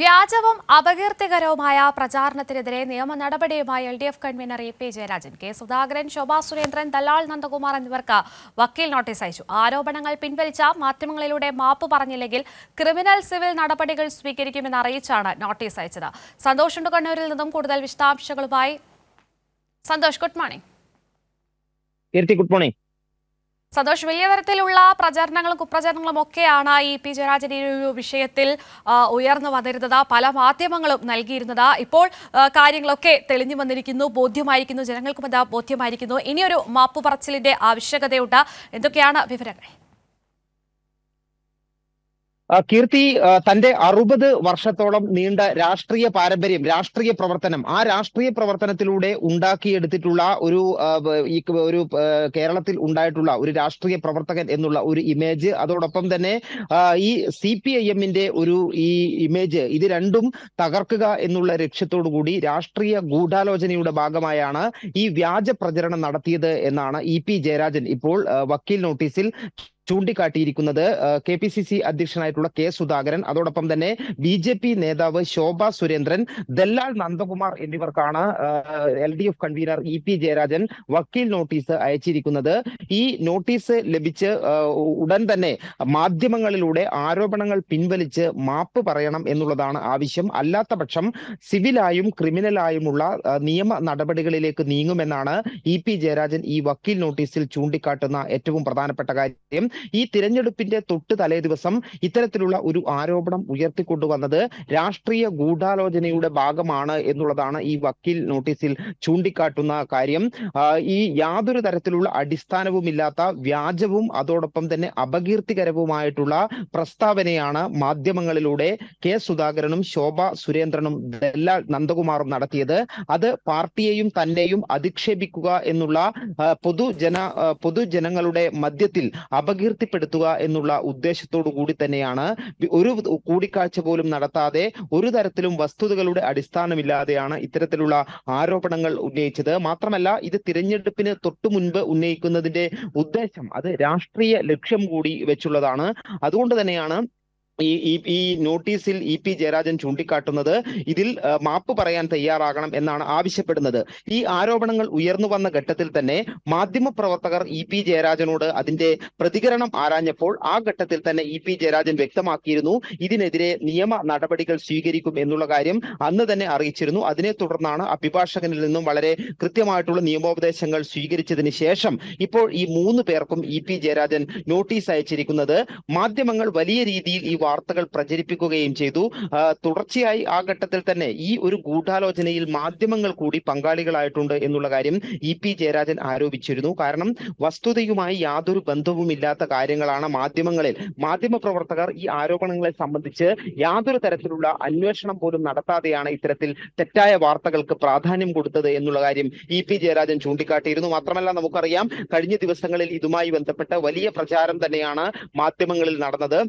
വ്യാജവും അപകീർത്തികരവുമായ പ്രചാരണത്തിനെതിരെ നിയമ നടപടിയുമായി L D F convenor E P Jayarajan K Sudhakaran Shobha Surendran ദലാൽ നന്ദകുമാർ എന്നിവർക്ക് വക്കീൽ നോട്ടീസ് അയച്ചു ആരോപണങ്ങൾ പിൻവലിച്ച മാധ്യമങ്ങളിലൂടെ മാപ്പ് പറഞ്ഞില്ലെങ്കിൽ ക്രിമിനൽ സിവിൽ നടപടികൾ സ്വീകരിക്കുമെന്ന് അറിയിച്ചാണ് നോട്ടീസ് അയച്ചത് സന്തോഷ് കണ്ണൂരിൽ നിന്നും കൂടുതൽ വിശദാംശങ്ങളുമായി Santhosh good morning good morning Santhosh വലിയ തരത്തിലുള്ള പ്രചാരണങ്ങളും കുപ്രചാരണങ്ങളും ഒക്കെയാണ് ഈ പി ജയരാജൻ ഈ ഒരു വിഷയത്തിൽ ഉയർന്നു വന്നിരുന്നത് പല മാധ്യമങ്ങളും നൽകിയിരുന്നത് ഇപ്പോൾ കാര്യങ്ങളൊക്കെ തെളിഞ്ഞു വന്നിരിക്കുന്നു ബോധ്യമായിരിക്കുന്നു ജനങ്ങൾക്കും എന്താ ബോധ്യമായിരിക്കുന്നു ഇനിയൊരു മാപ്പ് പറച്ചിലിന്റെ ആവശ്യകതയുണ്ട് എന്തൊക്കെയാണ് വിവരങ്ങൾ കീർത്തി തന്റെ അറുപത് വർഷത്തോളം നീണ്ട രാഷ്ട്രീയ പാരമ്പര്യം രാഷ്ട്രീയ പ്രവർത്തനം ആ രാഷ്ട്രീയ പ്രവർത്തനത്തിലൂടെ ഉണ്ടാക്കിയെടുത്തിട്ടുള്ള ഒരു ഒരു കേരളത്തിൽ ഉണ്ടായിട്ടുള്ള ഒരു രാഷ്ട്രീയ പ്രവർത്തകൻ എന്നുള്ള ഒരു ഇമേജ് അതോടൊപ്പം തന്നെ ഈ സി പി ഐ എമ്മിന്റെ ഒരു ഈ ഇമേജ് ഇത് രണ്ടും തകർക്കുക എന്നുള്ള ലക്ഷ്യത്തോടു കൂടി രാഷ്ട്രീയ ഗൂഢാലോചനയുടെ ഭാഗമായാണ് ഈ വ്യാജ പ്രചരണം നടത്തിയത് എന്നാണ് ഇ പി ജയരാജൻ ഇപ്പോൾ വക്കീൽ നോട്ടീസിൽ ചൂണ്ടിക്കാട്ടിയിരിക്കുന്നത് കെ പി സി സി അധ്യക്ഷനായിട്ടുള്ള കെ സുധാകരൻ അതോടൊപ്പം തന്നെ ബി ജെ പി നേതാവ് ശോഭ സുരേന്ദ്രൻ ദല്ലാൽ നന്ദകുമാർ എന്നിവർക്കാണ് L D F convenor E P Jayarajan വക്കീൽ നോട്ടീസ് അയച്ചിരിക്കുന്നത് ഈ നോട്ടീസ് ലഭിച്ച് ഉടൻ തന്നെ മാധ്യമങ്ങളിലൂടെ ആരോപണങ്ങൾ പിൻവലിച്ച് മാപ്പ് പറയണം എന്നുള്ളതാണ് ആവശ്യം അല്ലാത്ത പക്ഷം സിവിലായും ക്രിമിനലായുമുള്ള നിയമ നടപടികളിലേക്ക് നീങ്ങുമെന്നാണ് ഇ പി ജയരാജൻ ഈ വക്കീൽ നോട്ടീസിൽ ചൂണ്ടിക്കാട്ടുന്ന ഏറ്റവും പ്രധാനപ്പെട്ട കാര്യം ഈ തിരഞ്ഞെടുപ്പിന്റെ തൊട്ട് തലേ ദിവസം ഇത്തരത്തിലുള്ള ഒരു ആരോപണം ഉയർത്തിക്കൊണ്ടുവന്നത് രാഷ്ട്രീയ ഗൂഢാലോചനയുടെ ഭാഗമാണ് എന്നുള്ളതാണ് ഈ വക്കീൽ നോട്ടീസിൽ ചൂണ്ടിക്കാട്ടുന്ന കാര്യം ഈ യാതൊരു തരത്തിലുള്ള അടിസ്ഥാനവുമില്ലാത്ത വ്യാജവും അതോടൊപ്പം തന്നെ അപകീർത്തികരവുമായിട്ടുള്ള പ്രസ്താവനയാണ് മാധ്യമങ്ങളിലൂടെ കെ സുധാകരനും ശോഭ സുരേന്ദ്രനും ദല്ലാൽ നന്ദകുമാറും നടത്തിയത് അത് പാർട്ടിയെയും തന്നെയും അധിക്ഷേപിക്കുക എന്നുള്ള പൊതുജന പൊതുജനങ്ങളുടെ മധ്യത്തിൽ അപകീർ സങ്കീർത്തിപ്പെടുത്തുക എന്നുള്ള ഉദ്ദേശത്തോടു കൂടി തന്നെയാണ് ഒരു കൂടിക്കാഴ്ച പോലും നടത്താതെ ഒരു തരത്തിലും വസ്തുതകളുടെ അടിസ്ഥാനമില്ലാതെയാണ് ഇത്തരത്തിലുള്ള ആരോപണങ്ങൾ ഉന്നയിച്ചത് മാത്രമല്ല ഇത് തിരഞ്ഞെടുപ്പിന് തൊട്ടു മുൻപ് ഉന്നയിക്കുന്നതിന്റെ ഉദ്ദേശം അത് രാഷ്ട്രീയ ലക്ഷ്യം കൂടി വെച്ചുള്ളതാണ് അതുകൊണ്ട് തന്നെയാണ് ഈ ഈ നോട്ടീസിൽ ഇ പി ജയരാജൻ ചൂണ്ടിക്കാട്ടുന്നത് ഇതിൽ മാപ്പ് പറയാൻ തയ്യാറാകണം എന്നാണ് ആവശ്യപ്പെടുന്നത് ഈ ആരോപണങ്ങൾ ഉയർന്നു വന്ന ഘട്ടത്തിൽ തന്നെ മാധ്യമപ്രവർത്തകർ ഇ പി ജയരാജനോട് അതിന്റെ പ്രതികരണം ആരാഞ്ഞപ്പോൾ ആ ഘട്ടത്തിൽ തന്നെ ഇ പി ജയരാജൻ വ്യക്തമാക്കിയിരുന്നു ഇതിനെതിരെ നിയമ നടപടികൾ സ്വീകരിക്കും എന്നുള്ള കാര്യം അന്ന് തന്നെ അറിയിച്ചിരുന്നു അതിനെ തുടർന്നാണ് അഭിഭാഷകനിൽ നിന്നും വളരെ കൃത്യമായിട്ടുള്ള നിയമോപദേശങ്ങൾ സ്വീകരിച്ചതിന് ശേഷം ഇപ്പോൾ ഈ മൂന്ന് പേർക്കും ഇ പി ജയരാജൻ നോട്ടീസ് അയച്ചിരിക്കുന്നത് മാധ്യമങ്ങൾ വലിയ രീതിയിൽ ഈ വാർത്തകൾ പ്രചരിപ്പിക്കുകയും ചെയ്തു തുടർച്ചയായി ആ ഘട്ടത്തിൽ തന്നെ ഈ ഒരു ഗൂഢാലോചനയിൽ മാധ്യമങ്ങൾ കൂടി പങ്കാളികളായിട്ടുണ്ട് എന്നുള്ള കാര്യം ഇ പി ജയരാജൻ ആരോപിച്ചിരുന്നു കാരണം വസ്തുതയുമായി യാതൊരു ബന്ധവുമില്ലാത്ത കാര്യങ്ങളാണ് മാധ്യമങ്ങളിൽ മാധ്യമ പ്രവർത്തകർ ഈ ആരോപണങ്ങളെ സംബന്ധിച്ച് യാതൊരു തരത്തിലുള്ള അന്വേഷണം പോലും നടത്താതെയാണ് ഇത്തരത്തിൽ തെറ്റായ വാർത്തകൾക്ക് പ്രാധാന്യം കൊടുത്തത് എന്നുള്ള കാര്യം ഇ പി ജയരാജൻ ചൂണ്ടിക്കാട്ടിയിരുന്നു മാത്രമല്ല നമുക്കറിയാം കഴിഞ്ഞ ദിവസങ്ങളിൽ ഇതുമായി ബന്ധപ്പെട്ട വലിയ പ്രചാരം തന്നെയാണ് മാധ്യമങ്ങളിൽ നടന്നത്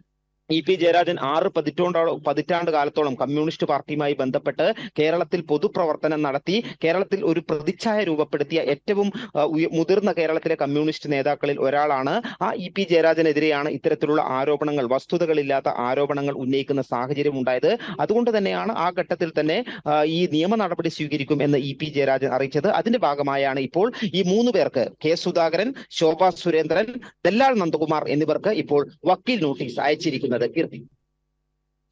ഇ പി ജയരാജൻ ആറ് പതിറ്റാണ്ടോളം പതിറ്റാണ്ട് കാലത്തോളം കമ്മ്യൂണിസ്റ്റ് പാർട്ടിയുമായി ബന്ധപ്പെട്ട് കേരളത്തിൽ പൊതുപ്രവർത്തനം നടത്തി കേരളത്തിൽ ഒരു പ്രതിച്ഛായ രൂപപ്പെടുത്തിയ ഏറ്റവും മുതിർന്ന കേരളത്തിലെ കമ്മ്യൂണിസ്റ്റ് നേതാക്കളിൽ ഒരാളാണ് ആ ഇ പി ജയരാജനെതിരെയാണ് ഇത്തരത്തിലുള്ള ആരോപണങ്ങൾ വസ്തുതകളില്ലാത്ത ആരോപണങ്ങൾ ഉന്നയിക്കുന്ന സാഹചര്യം ഉണ്ടായത് അതുകൊണ്ട് തന്നെയാണ് ആ ഘട്ടത്തിൽ തന്നെ ഈ നിയമ നടപടി സ്വീകരിക്കും എന്ന് ഇ പി ജയരാജൻ അറിയിച്ചത് അതിന്റെ ഭാഗമായാണ് ഇപ്പോൾ ഈ മൂന്ന് പേർക്ക് കെ സുധാകരൻ ശോഭ സുരേന്ദ്രൻ ദല്ലാൾ നന്ദകുമാർ എന്നിവർക്ക് ഇപ്പോൾ വക്കീൽ നോട്ടീസ് അയച്ചിരിക്കുന്നത് കീർത്തി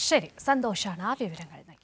ശരി സന്തോഷാണ് ആ വിവരങ്ങൾ നൽകി